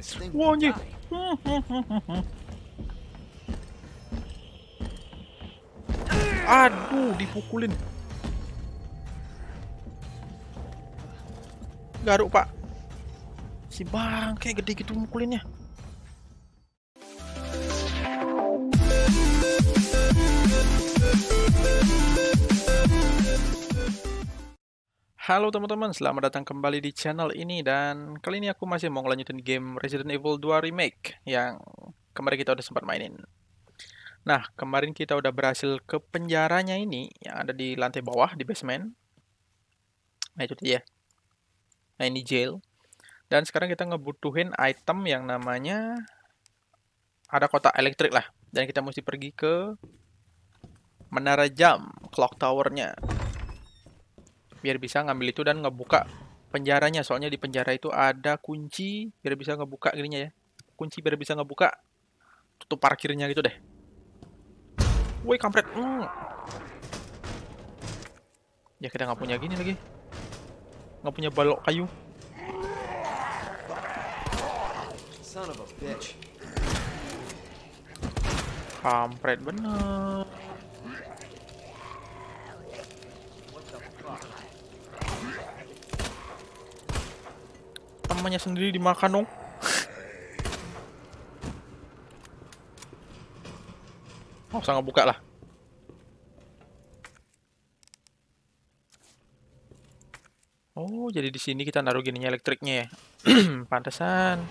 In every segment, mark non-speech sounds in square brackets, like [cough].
Słonie! Aduh, dipukulin. Garuk, Pak. Si bangke gede gitu mukulinnya. Halo teman-teman, selamat datang kembali di channel ini dan kali ini aku masih mau ngelanjutin game Resident Evil 2 Remake yang kemarin kita udah sempat mainin. Nah, kemarin kita udah berhasil ke penjaranya ini yang ada di lantai bawah di basement. Nah, itu dia. Nah, ini jail. Dan sekarang kita ngebutuhin item yang namanya ada kotak elektrik lah dan kita mesti pergi ke menara jam clock towernya. nya biar bisa ngambil itu dan ngebuka penjaranya soalnya di penjara itu ada kunci biar bisa ngebuka gininya ya kunci biar bisa ngebuka tutup parkirnya gitu deh woi kampret mm. ya kita nggak punya gini lagi nggak punya balok kayu kampret bener namanya sendiri dimakan dong. oh, sangat buka lah. Oh, jadi di sini kita naruh gininya elektriknya ya. [clears throat] Pantesan.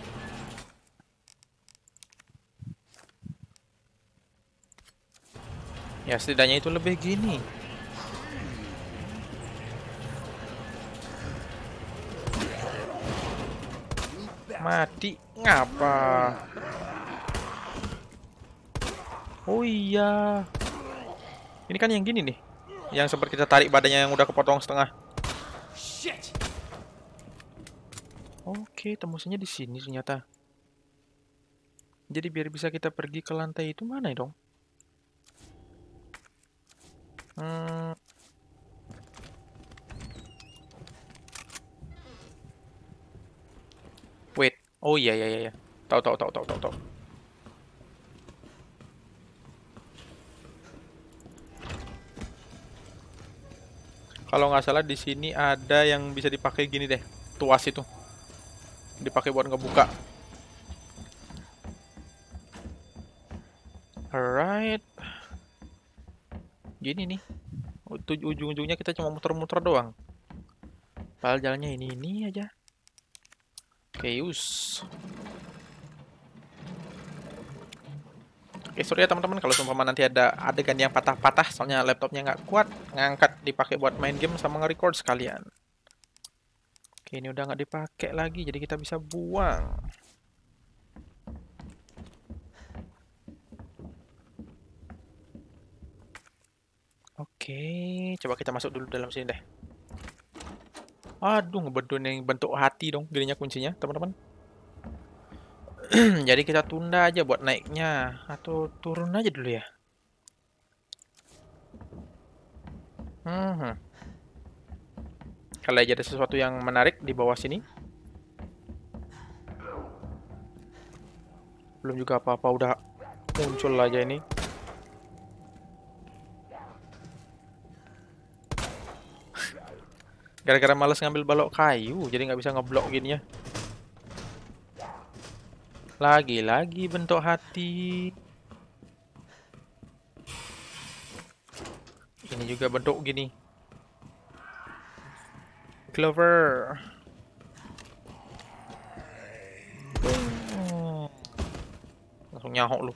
Ya, setidaknya itu lebih gini. mati ngapa oh iya ini kan yang gini nih yang seperti kita tarik badannya yang udah kepotong setengah oke temusnya di sini ternyata jadi biar bisa kita pergi ke lantai itu mana ya dong hmm Oh iya iya iya. iya. Tahu tahu tahu tahu tahu tahu. Kalau nggak salah di sini ada yang bisa dipakai gini deh, tuas itu. Dipakai buat ngebuka. Alright. Gini nih. Ujung-ujungnya kita cuma muter-muter doang. Padahal jalannya ini ini aja. Zeus. Oke, sorry ya teman-teman kalau seumpama nanti ada adegan yang patah-patah soalnya laptopnya nggak kuat, ngangkat dipakai buat main game sama nge-record sekalian. Oke, ini udah nggak dipakai lagi, jadi kita bisa buang. Oke, coba kita masuk dulu dalam sini deh. Aduh, ngebentuk yang bentuk hati dong gedenya kuncinya, teman-teman. [clears throat] Jadi kita tunda aja buat naiknya. Atau turun aja dulu ya. Hmm. Kalau aja ada sesuatu yang menarik di bawah sini. Belum juga apa-apa, udah muncul aja ini. Gara-gara males ngambil balok kayu, jadi nggak bisa ngeblok gini ya Lagi-lagi bentuk hati. Ini juga bentuk gini. Clover. Langsung nyahok lu.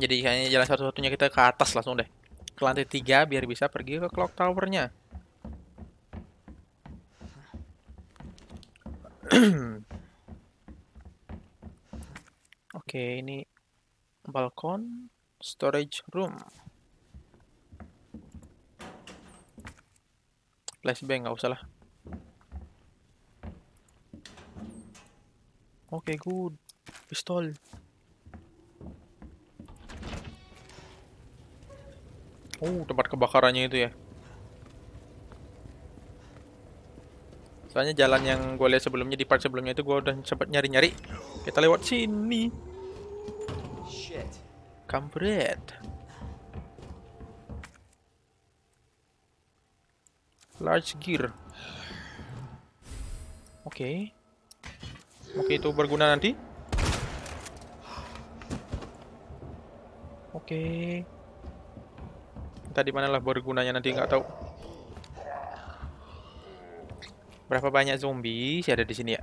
Jadi kayaknya jalan satu-satunya kita ke atas langsung deh ke lantai tiga biar bisa pergi ke clock towernya. [clears throat] Oke, okay, ini balkon storage room. Flashbang nggak usah lah. Oke, okay, good. Pistol. Oh, tempat kebakarannya itu ya. Soalnya jalan yang gue lihat sebelumnya di part sebelumnya itu gue udah sempat nyari-nyari. Kita lewat sini. Shit. Kampret. Large gear. Oke. Okay. Oke, okay, itu berguna nanti. Oke. Okay tadi mana manalah bergunanya nanti nggak tahu. Berapa banyak zombie sih ada di sini ya?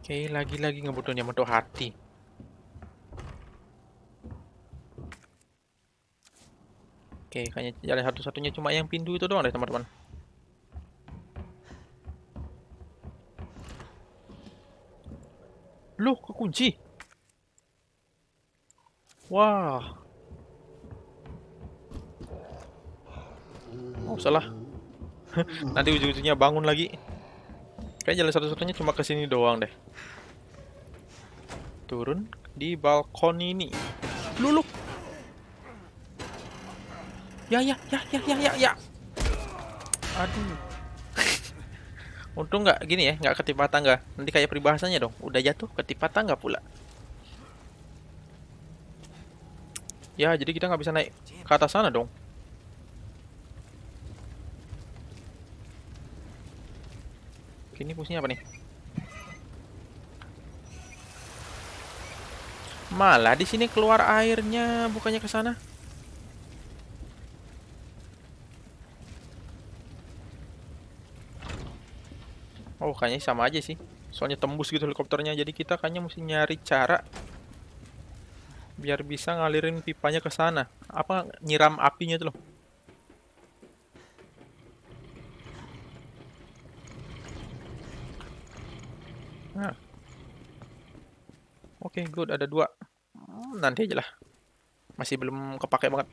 Oke, lagi-lagi ngebutuhnya untuk hati. Oke, kayaknya jalan satu-satunya cuma yang pintu itu doang deh, teman-teman. Loh, kekunci. Wah. Oh, salah. [laughs] Nanti ujung-ujungnya bangun lagi. Kayaknya jalan satu-satunya cuma ke sini doang deh. Turun di balkon ini. luluk. Ya ya ya ya ya ya ya. Aduh. [laughs] Untung nggak gini ya, nggak ketipa tangga. Nanti kayak peribahasanya dong. Udah jatuh ketipa tangga pula. Ya, jadi kita nggak bisa naik ke atas sana dong. Ini fungsinya apa nih? Malah di sini keluar airnya, bukannya ke sana. Oh, kayaknya sama aja sih. Soalnya tembus gitu helikopternya, jadi kita kayaknya mesti nyari cara biar bisa ngalirin pipanya ke sana. Apa nyiram apinya tuh loh? Nah. Oke, okay, good. Ada dua. Hmm, nanti aja lah. Masih belum kepake banget.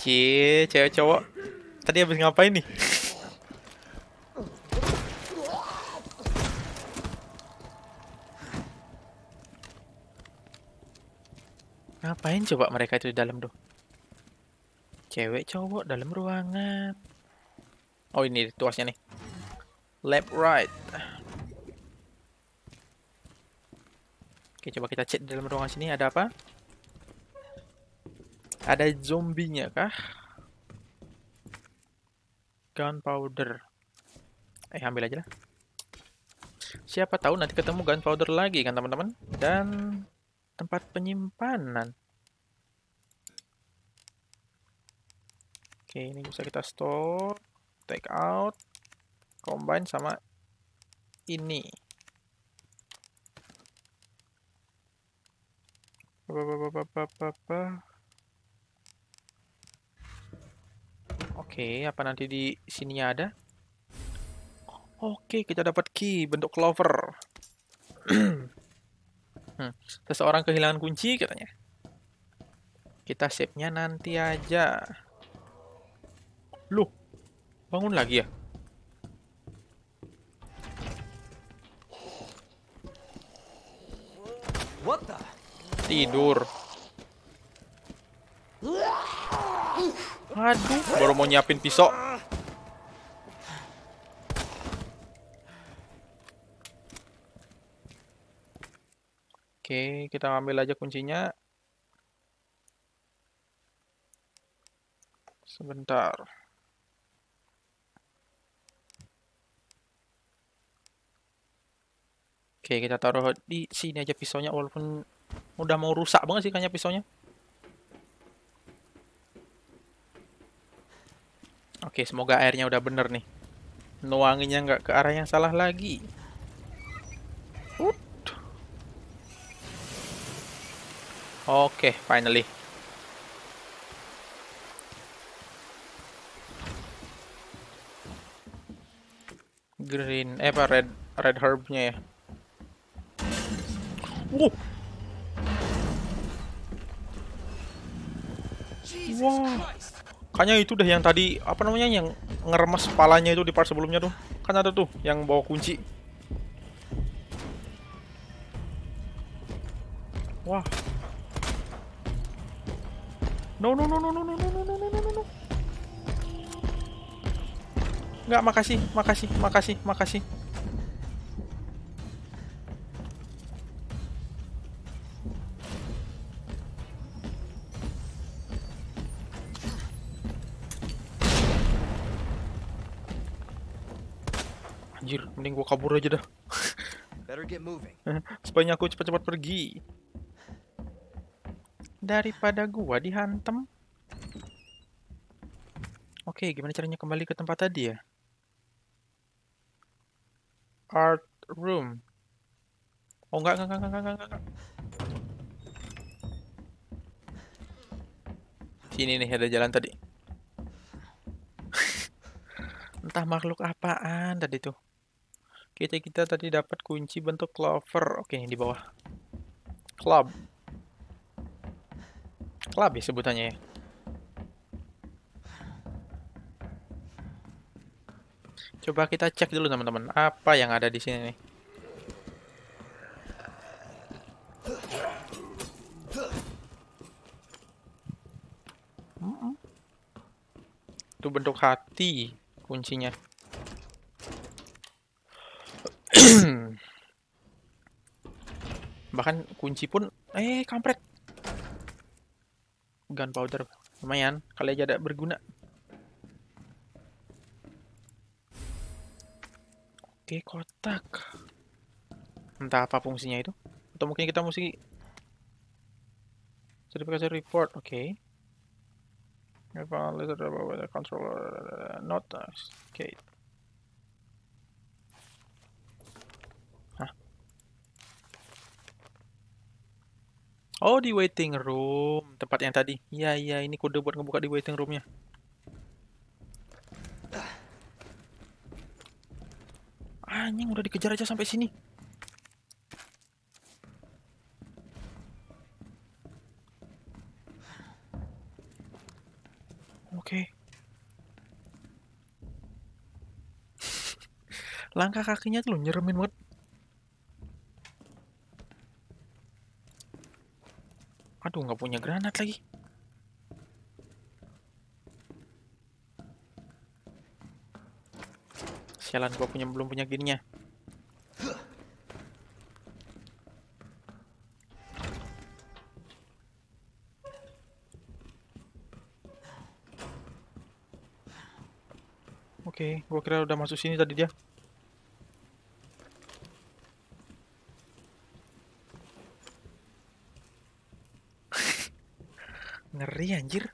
Cie, cewek cowok. Tadi habis ngapain nih? Ngapain coba mereka itu di dalam tuh? Cewek cowok dalam ruangan. Oh ini tuasnya nih. Lab right. Oke coba kita cek di dalam ruangan sini ada apa? Ada zombinya kah? Gunpowder. Eh ambil aja lah. Siapa tahu nanti ketemu gunpowder lagi kan teman-teman. Dan tempat penyimpanan. Oke, ini bisa kita store, take out, combine sama ini. Oke, apa nanti di sini ada? Oke, kita dapat key bentuk clover. [clears throat] Hmm, seseorang kehilangan kunci katanya. Kita save-nya nanti aja. Lu, bangun lagi ya? Tidur. Aduh, baru mau nyiapin pisau. Oke, kita ambil aja kuncinya. Sebentar. Oke, kita taruh di sini aja pisaunya walaupun udah mau rusak banget sih kayaknya pisaunya. Oke, semoga airnya udah bener nih. Nuanginnya nggak ke arah yang salah lagi. Oke, finally. Green, eh apa red red herbnya ya? Wow. Wah. Kayaknya itu deh yang tadi apa namanya yang ngeremas kepalanya itu di part sebelumnya tuh. Kan ada tuh yang bawa kunci. Wah. No no no no no no no no no no no. Enggak, makasih, makasih, makasih, makasih. mending gua kabur aja dah. [laughs] Supaya aku cepat-cepat pergi. Daripada gua dihantam. Oke, okay, gimana caranya kembali ke tempat tadi ya? Art room. Oh enggak, enggak, enggak, enggak, enggak, enggak. Sini nih ada jalan tadi. [laughs] Entah makhluk apaan tadi tuh. Kita kita tadi dapat kunci bentuk clover. Oke, okay, di bawah. Club. Club ya sebutannya ya. Coba kita cek dulu teman-teman, apa yang ada di sini nih. Hmm. Itu bentuk hati kuncinya. bahkan kunci pun eh kampret gunpowder lumayan kali aja ada berguna oke kotak entah apa fungsinya itu atau mungkin kita mesti sertifikasi report oke okay. Controller, not us. Oh, di waiting room. Tempat yang tadi. Iya, iya. Ini kode buat ngebuka di waiting roomnya. Anjing, udah dikejar aja sampai sini. Oke. Okay. [laughs] Langkah kakinya tuh nyeremin banget. Aduh, nggak punya granat lagi. Sialan, gua punya belum punya gininya. Oke, okay, gua kira udah masuk sini tadi dia. lagi iya, anjir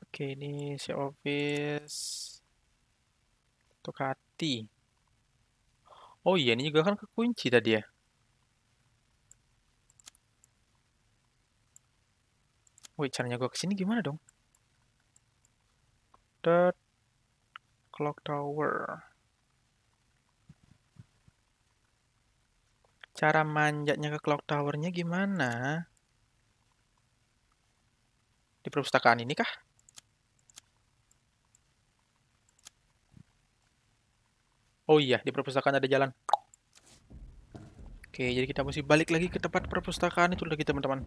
oke ini si office untuk hati oh iya ini juga kan kekunci tadi ya Wih, caranya gue kesini gimana dong? The clock tower. Cara manjatnya ke clock towernya gimana? Di perpustakaan ini kah? Oh iya, di perpustakaan ada jalan. Oke, jadi kita mesti balik lagi ke tempat perpustakaan itu lagi, teman-teman.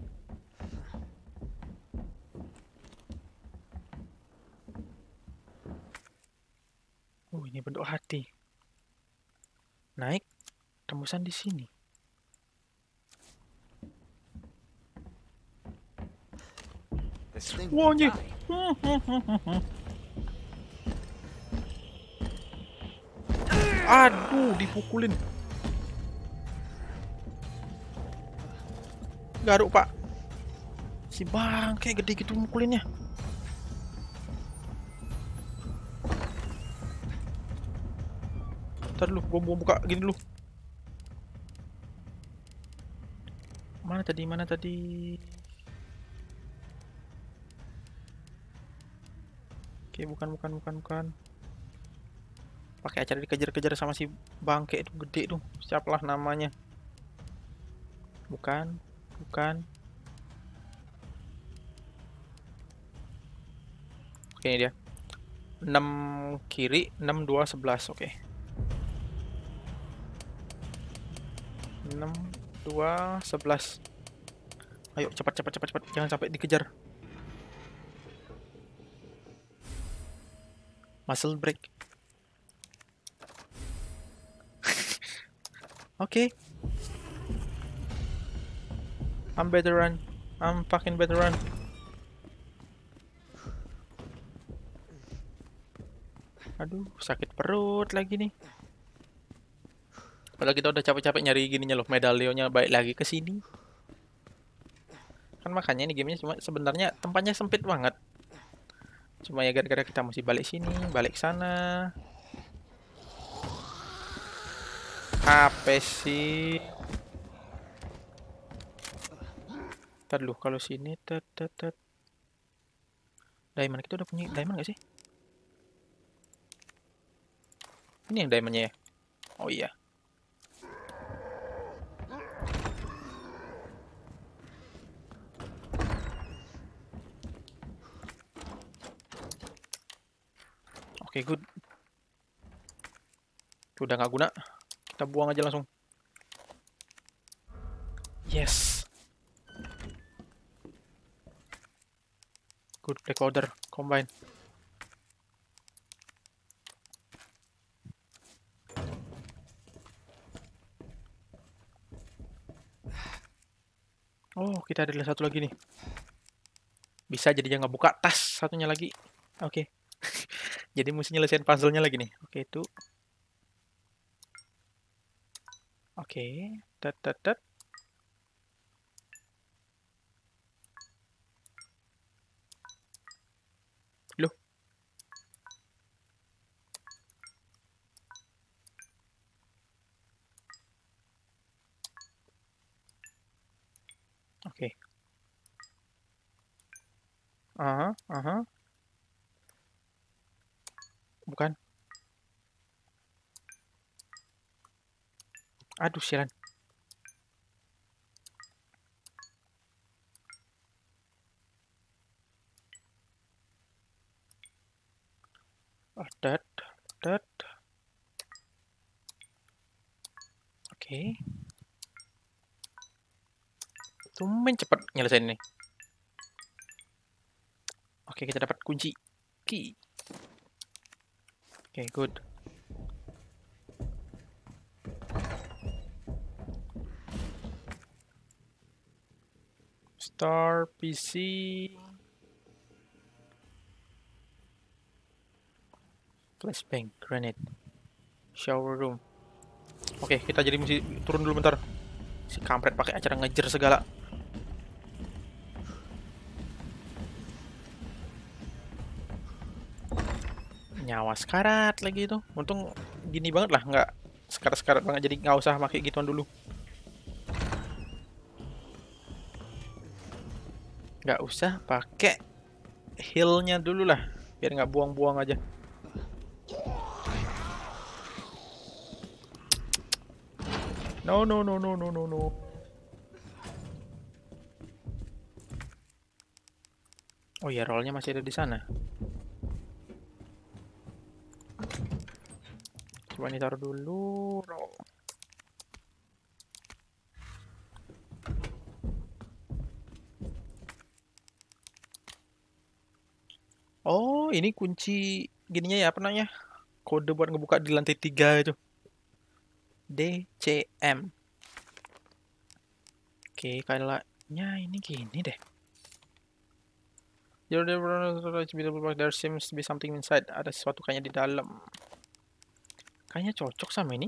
Oh, ini bentuk hati. Naik, tembusan di sini. Słonie! Aduh, dipukulin. Garuk, Pak. Si kayak gede gitu mukulinnya. Ntar dulu, gua, gua buka gini dulu. Mana tadi? Mana tadi? bukan bukan bukan bukan pakai acara dikejar-kejar sama si bangke itu gede tuh siapalah namanya bukan bukan oke ini dia 6 kiri 6 2 11 oke 6 2 11 ayo cepat cepat cepat cepat jangan sampai dikejar muscle break. [laughs] okay. I'm better run. I'm fucking better run. Aduh, sakit perut lagi nih. Padahal kita udah capek-capek nyari gininya loh, medalionnya baik lagi ke sini. Kan makanya ini gamenya cuma sebenarnya tempatnya sempit banget. Cuma ya gara-gara kita masih balik sini, balik sana. Apa sih? Tadulah kalau sini tet tet tet. Diamond kita udah punya diamond gak sih? Ini yang diamondnya ya? Oh iya. Oke, okay, good. Itu udah nggak guna. Kita buang aja langsung. Yes. Good black order combine. Oh, kita ada satu lagi nih. Bisa jadi nggak buka tas satunya lagi. Oke. Okay. Jadi mesti nyelesain puzzle-nya lagi nih. Oke, itu. Oke, tet tet tet. Aduh, sialan. dead, ah, dead, Oke. Okay. Tumben cepat nyelesain nih, Oke, kita dapat kunci key. Oke, okay, good. Star PC Flashbang Granite Shower Room Oke kita jadi mesti turun dulu bentar Si kampret pakai acara ngejer segala Nyawa sekarat lagi itu Untung gini banget lah nggak sekarat-sekarat banget jadi nggak usah pakai gituan dulu Nggak usah, pakai healnya dulu lah, biar nggak buang-buang aja. No, no, no, no, no, no, no. Oh ya, rollnya masih ada di sana. Coba ini taruh dulu, roll. Oh, ini kunci gininya ya, apa namanya? Kode buat ngebuka di lantai tiga itu. D C M. Oke, kayaknya ini gini deh. Your there seems to be something inside. Ada sesuatu kayaknya di dalam. Kayaknya cocok sama ini.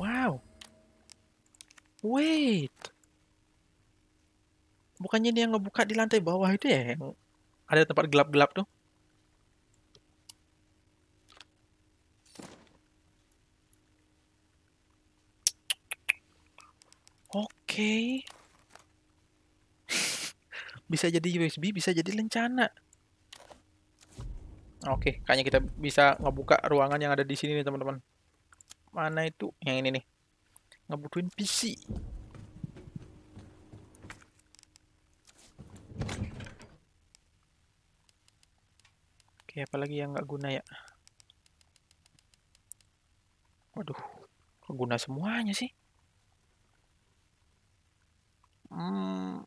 Wow. Wait bukannya dia ngebuka di lantai bawah itu ya yang ada tempat gelap-gelap tuh Oke. Okay. [laughs] bisa jadi USB, bisa jadi lencana. Oke, okay, kayaknya kita bisa ngebuka ruangan yang ada di sini nih, teman-teman. Mana itu? Yang ini nih. Ngebutuhin PC. apalagi yang nggak guna ya waduh guna semuanya sih hmm.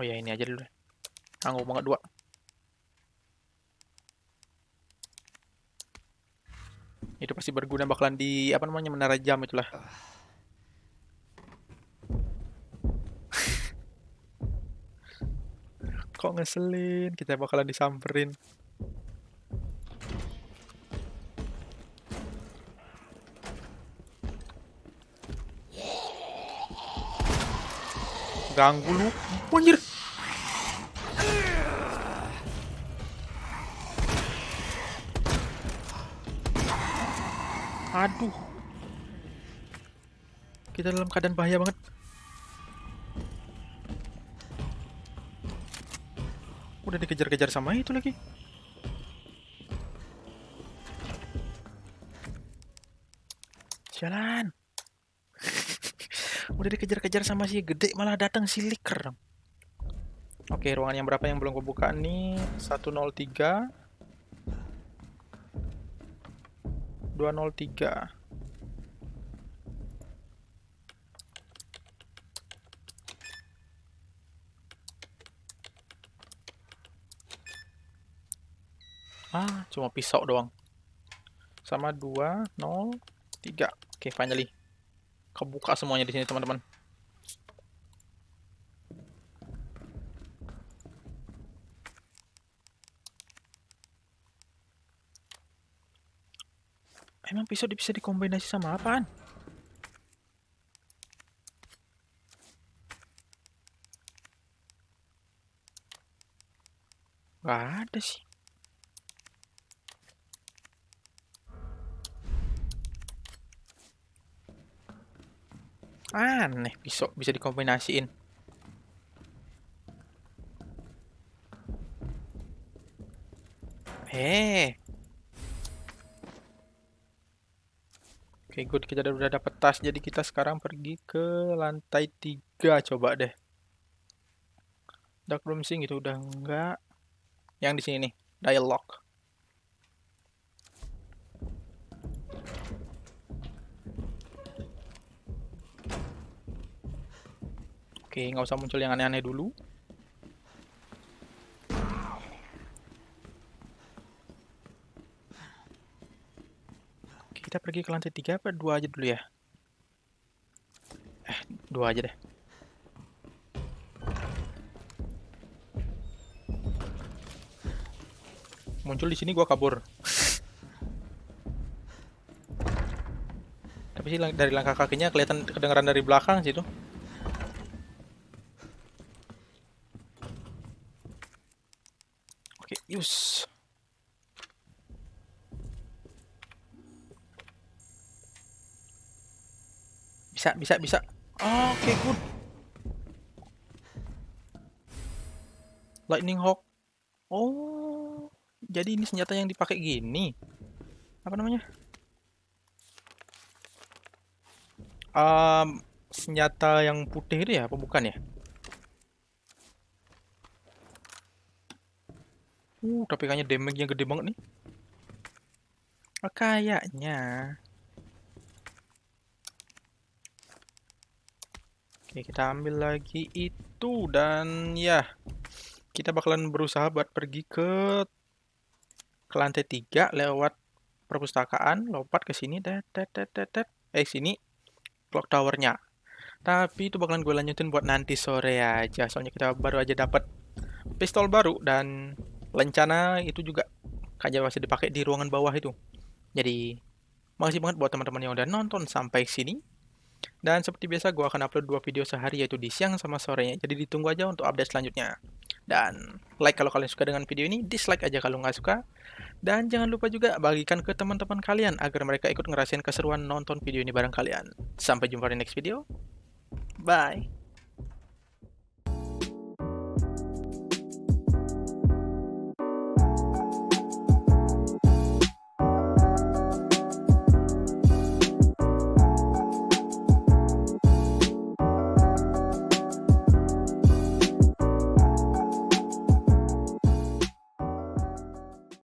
oh ya ini aja dulu tanggung ah, banget dua itu pasti berguna bakalan di apa namanya menara jam itulah kok ngeselin kita bakalan disamperin ganggu lu anjir aduh kita dalam keadaan bahaya banget Udah dikejar-kejar sama itu lagi. Jalan. [laughs] Udah dikejar-kejar sama si gede malah datang si liker. Oke, ruangan yang berapa yang belum kebuka nih? 103 203 Ah, cuma pisau doang. Sama 2, 0, 3. Oke, okay, finally. Kebuka semuanya di sini, teman-teman. Emang pisau bisa dikombinasi sama apaan? Gak ada sih. Aneh, pisau bisa dikombinasiin. Eh. Oke, okay, good. Kita udah dapet tas. Jadi kita sekarang pergi ke lantai 3 coba deh. Dark room sih gitu udah enggak. Yang di sini nih, dialog. Oke, nggak usah muncul yang aneh-aneh dulu. kita pergi ke lantai 3 apa 2 aja dulu ya? Eh, 2 aja deh. Muncul di sini gua kabur. Tapi sih dari langkah kakinya kelihatan kedengaran dari belakang situ Bisa, bisa, bisa. Oke, okay, good. Lightning Hawk. Oh, jadi ini senjata yang dipakai gini. Apa namanya? Um, senjata yang putih itu ya, apa bukan ya? Uh, tapi kayaknya damage-nya gede banget nih. Oh, kayaknya. Oke, kita ambil lagi itu dan ya, kita bakalan berusaha buat pergi ke ke lantai 3 lewat perpustakaan, lompat ke sini, tet tet tet tet. Eh, sini clock tower-nya. Tapi itu bakalan gue lanjutin buat nanti sore aja, soalnya kita baru aja dapat pistol baru dan lencana itu juga kajian masih dipakai di ruangan bawah itu. Jadi makasih banget buat teman-teman yang udah nonton sampai sini. Dan seperti biasa gue akan upload dua video sehari yaitu di siang sama sorenya. Jadi ditunggu aja untuk update selanjutnya. Dan like kalau kalian suka dengan video ini, dislike aja kalau nggak suka. Dan jangan lupa juga bagikan ke teman-teman kalian agar mereka ikut ngerasain keseruan nonton video ini bareng kalian. Sampai jumpa di next video. Bye.